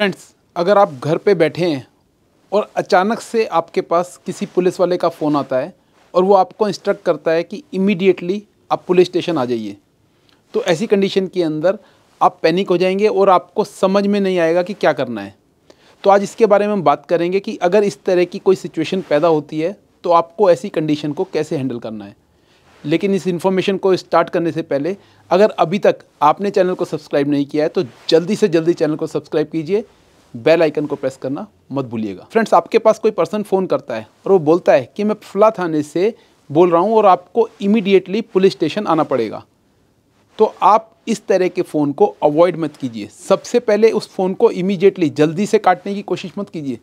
Friends अगर आप घर पे बैठे हैं और अचानक से आपके पास किसी पुलिस वाले का फ़ोन आता है और वो आपको इंस्ट्रक्ट करता है कि इमीडिएटली आप पुलिस स्टेशन आ जाइए तो ऐसी कंडीशन के अंदर आप पैनिक हो जाएंगे और आपको समझ में नहीं आएगा कि क्या करना है तो आज इसके बारे में हम बात करेंगे कि अगर इस तरह की कोई सिचुएशन पैदा होती है तो आपको ऐसी कंडीशन को कैसे हैंडल करना है लेकिन इस इन्फॉर्मेशन को स्टार्ट करने से पहले अगर अभी तक आपने चैनल को सब्सक्राइब नहीं किया है तो जल्दी से जल्दी चैनल को सब्सक्राइब कीजिए बेल आइकन को प्रेस करना मत भूलिएगा फ्रेंड्स आपके पास कोई पर्सन फ़ोन करता है और वो बोलता है कि मैं फला थाने से बोल रहा हूँ और आपको इमीडिएटली पुलिस स्टेशन आना पड़ेगा तो आप इस तरह के फ़ोन को अवॉइड मत कीजिए सबसे पहले उस फ़ोन को इमीडिएटली जल्दी से काटने की कोशिश मत कीजिए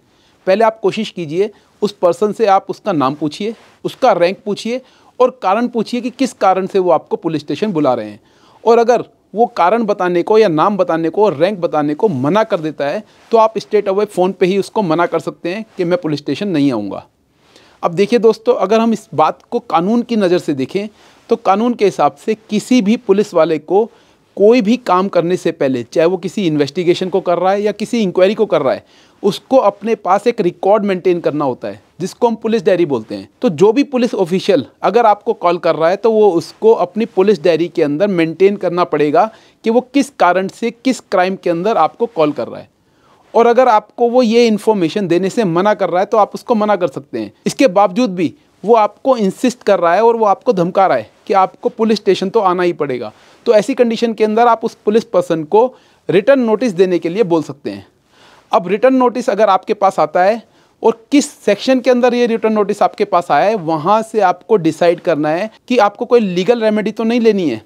पहले आप कोशिश कीजिए उस पर्सन से आप उसका नाम पूछिए उसका रैंक पूछिए और कारण पूछिए कि किस कारण से वो आपको पुलिस स्टेशन बुला रहे हैं और अगर वो कारण बताने को या नाम बताने को और रैंक बताने को मना कर देता है तो आप स्टेट अवे फ़ोन पे ही उसको मना कर सकते हैं कि मैं पुलिस स्टेशन नहीं आऊँगा अब देखिए दोस्तों अगर हम इस बात को कानून की नज़र से देखें तो कानून के हिसाब से किसी भी पुलिस वाले को कोई भी काम करने से पहले चाहे वो किसी इन्वेस्टिगेशन को कर रहा है या किसी इंक्वायरी को कर रहा है उसको अपने पास एक रिकॉर्ड मेंटेन करना होता है जिसको हम पुलिस डायरी बोलते हैं तो जो भी पुलिस ऑफिशियल अगर आपको कॉल कर रहा है तो वो उसको अपनी पुलिस डायरी के अंदर मेंटेन करना पड़ेगा कि वो किस कारण से किस क्राइम के अंदर आपको कॉल कर रहा है और अगर आपको वो ये इन्फॉर्मेशन देने से मना कर रहा है तो आप उसको मना कर सकते हैं इसके बावजूद भी वो आपको इंसिस्ट कर रहा है और वो आपको धमका रहा है कि आपको पुलिस स्टेशन तो आना ही पड़ेगा तो ऐसी कंडीशन के अंदर आप उस पुलिस पर्सन को रिटर्न नोटिस देने के लिए बोल सकते हैं अब रिटर्न नोटिस अगर आपके पास आता है और किस सेक्शन के अंदर ये रिटर्न नोटिस आपके पास आया है वहाँ से आपको डिसाइड करना है कि आपको कोई लीगल रेमेडी तो नहीं लेनी है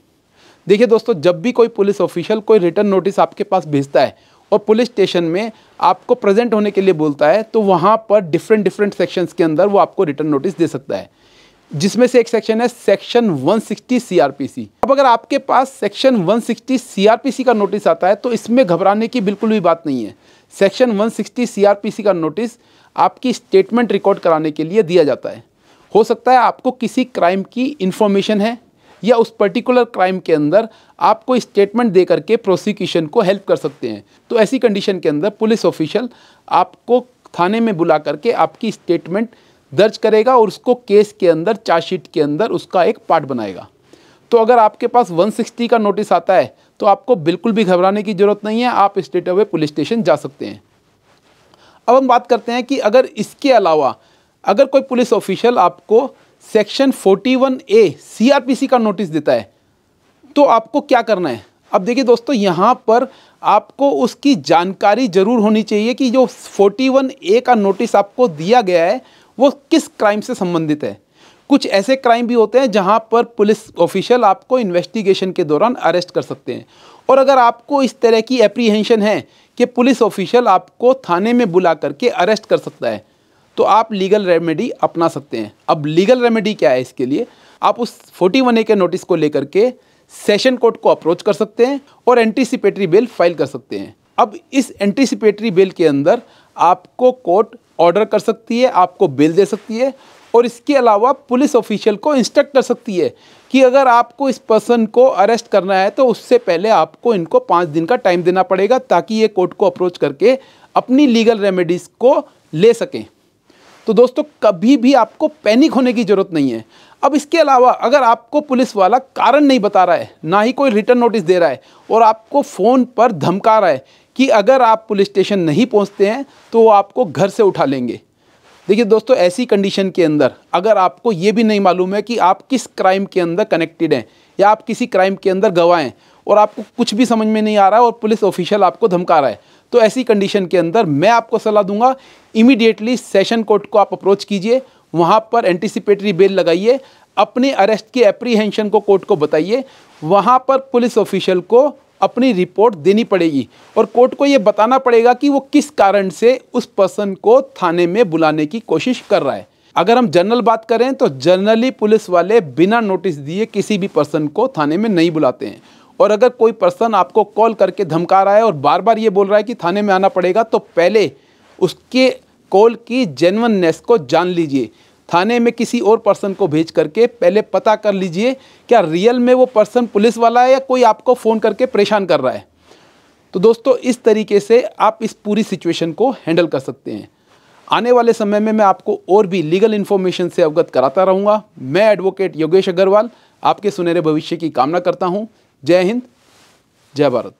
देखिए दोस्तों जब भी कोई पुलिस ऑफिशियल कोई रिटर्न नोटिस आपके पास भेजता है और पुलिस स्टेशन में आपको प्रेजेंट होने के लिए बोलता है तो वहाँ पर डिफरेंट डिफरेंट सेक्शंस के अंदर वो आपको रिटर्न नोटिस दे सकता है जिसमें से एक सेक्शन है सेक्शन 160 सीआरपीसी अब अगर आपके पास सेक्शन 160 सीआरपीसी का नोटिस आता है तो इसमें घबराने की बिल्कुल भी बात नहीं है सेक्शन 160 सीआरपीसी का नोटिस आपकी स्टेटमेंट रिकॉर्ड कराने के लिए दिया जाता है हो सकता है आपको किसी क्राइम की इन्फॉर्मेशन है या उस पर्टिकुलर क्राइम के अंदर आपको स्टेटमेंट दे करके प्रोसिक्यूशन को हेल्प कर सकते हैं तो ऐसी कंडीशन के अंदर पुलिस ऑफिशियल आपको थाने में बुला करके आपकी स्टेटमेंट दर्ज करेगा और उसको केस के अंदर चार्जशीट के अंदर उसका एक पार्ट बनाएगा तो अगर आपके पास 160 का नोटिस आता है तो आपको बिल्कुल भी घबराने की ज़रूरत नहीं है आप स्टेट अवे पुलिस स्टेशन जा सकते हैं अब हम बात करते हैं कि अगर इसके अलावा अगर कोई पुलिस ऑफिशियल आपको सेक्शन 41 ए सीआरपीसी का नोटिस देता है तो आपको क्या करना है अब देखिए दोस्तों यहाँ पर आपको उसकी जानकारी जरूर होनी चाहिए कि जो 41 ए का नोटिस आपको दिया गया है वो किस क्राइम से संबंधित है कुछ ऐसे क्राइम भी होते हैं जहाँ पर पुलिस ऑफिशियल आपको इन्वेस्टिगेशन के दौरान अरेस्ट कर सकते हैं और अगर आपको इस तरह की अप्रीहेंशन है कि पुलिस ऑफिशियल आपको थाने में बुला करके अरेस्ट कर सकता है तो आप लीगल रेमेडी अपना सकते हैं अब लीगल रेमेडी क्या है इसके लिए आप उस फोर्टी वन ए के नोटिस को लेकर के सेशन कोर्ट को अप्रोच कर सकते हैं और एंटीसिपेटरी बेल फाइल कर सकते हैं अब इस एंटीसिपेटरी बेल के अंदर आपको कोर्ट ऑर्डर कर सकती है आपको बेल दे सकती है और इसके अलावा पुलिस ऑफिशियल को इंस्ट्रक्ट कर सकती है कि अगर आपको इस पर्सन को अरेस्ट करना है तो उससे पहले आपको इनको पाँच दिन का टाइम देना पड़ेगा ताकि ये कोर्ट को अप्रोच करके अपनी लीगल रेमेडीज़ को ले सकें तो दोस्तों कभी भी आपको पैनिक होने की ज़रूरत नहीं है अब इसके अलावा अगर आपको पुलिस वाला कारण नहीं बता रहा है ना ही कोई रिटर्न नोटिस दे रहा है और आपको फ़ोन पर धमका रहा है कि अगर आप पुलिस स्टेशन नहीं पहुंचते हैं तो वो आपको घर से उठा लेंगे देखिए दोस्तों ऐसी कंडीशन के अंदर अगर आपको ये भी नहीं मालूम है कि आप किस क्राइम के अंदर कनेक्टेड हैं या आप किसी क्राइम के अंदर गवाएँ और आपको कुछ भी समझ में नहीं आ रहा है और पुलिस ऑफिशियल आपको धमका रहा है तो ऐसी कंडीशन के अंदर मैं आपको सलाह दूंगा इमीडिएटली सेशन कोर्ट को आप अप्रोच कीजिए वहाँ पर एंटिसिपेटरी बेल लगाइए अपने अरेस्ट की एप्रीहेंशन को कोर्ट को बताइए वहाँ पर पुलिस ऑफिशियल को अपनी रिपोर्ट देनी पड़ेगी और कोर्ट को ये बताना पड़ेगा कि वो किस कारण से उस पर्सन को थाने में बुलाने की कोशिश कर रहा है अगर हम जनरल बात करें तो जनरली पुलिस वाले बिना नोटिस दिए किसी भी पर्सन को थाने में नहीं बुलाते हैं और अगर कोई पर्सन आपको कॉल करके धमका रहा है और बार बार ये बोल रहा है कि थाने में आना पड़ेगा तो पहले उसके कॉल की जेनवननेस को जान लीजिए थाने में किसी और पर्सन को भेज करके पहले पता कर लीजिए क्या रियल में वो पर्सन पुलिस वाला है या कोई आपको फ़ोन करके परेशान कर रहा है तो दोस्तों इस तरीके से आप इस पूरी सिचुएशन को हैंडल कर सकते हैं आने वाले समय में मैं आपको और भी लीगल इन्फॉर्मेशन से अवगत कराता रहूँगा मैं एडवोकेट योगेश अग्रवाल आपके सुनहरे भविष्य की कामना करता हूँ Cehin, Cebarın.